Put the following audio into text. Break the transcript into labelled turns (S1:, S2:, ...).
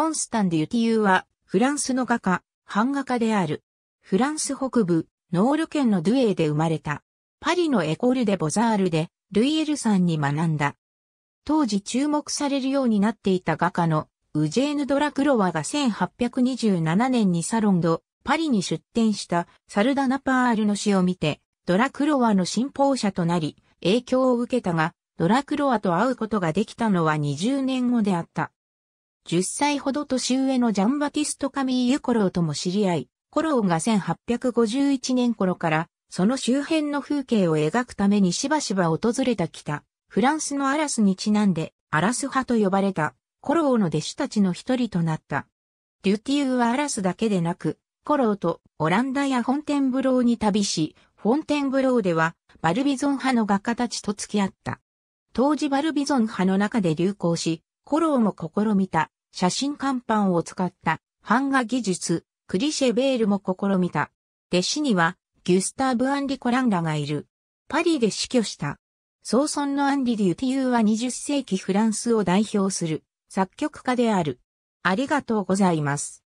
S1: コンスタン・デュティユーは、フランスの画家、版画家である。フランス北部、ノール県のドゥエーで生まれた。パリのエコール・でボザールで、ルイエルさんに学んだ。当時注目されるようになっていた画家のウジェーヌ・ドラクロワが1827年にサロンド、パリに出展したサルダ・ナパールの詩を見て、ドラクロワの信奉者となり、影響を受けたが、ドラクロワと会うことができたのは20年後であった。10歳ほど年上のジャンバティスト・カミーユ・コローとも知り合い、コローが1851年頃からその周辺の風景を描くためにしばしば訪れた北、フランスのアラスにちなんで、アラス派と呼ばれた、コローの弟子たちの一人となった。デュティウはアラスだけでなく、コローとオランダやフォンテンブローに旅し、フォンテンブローではバルビゾン派の画家たちと付き合った。当時バルビゾン派の中で流行し、コローも試みた、写真看板を使った版画技術、クリシェベールも試みた。弟子には、ギュスターブ・アンリ・コランラがいる。パリで死去した。ソーソンのアンリ・デュティユーは20世紀フランスを代表する作曲家である。ありがとうございます。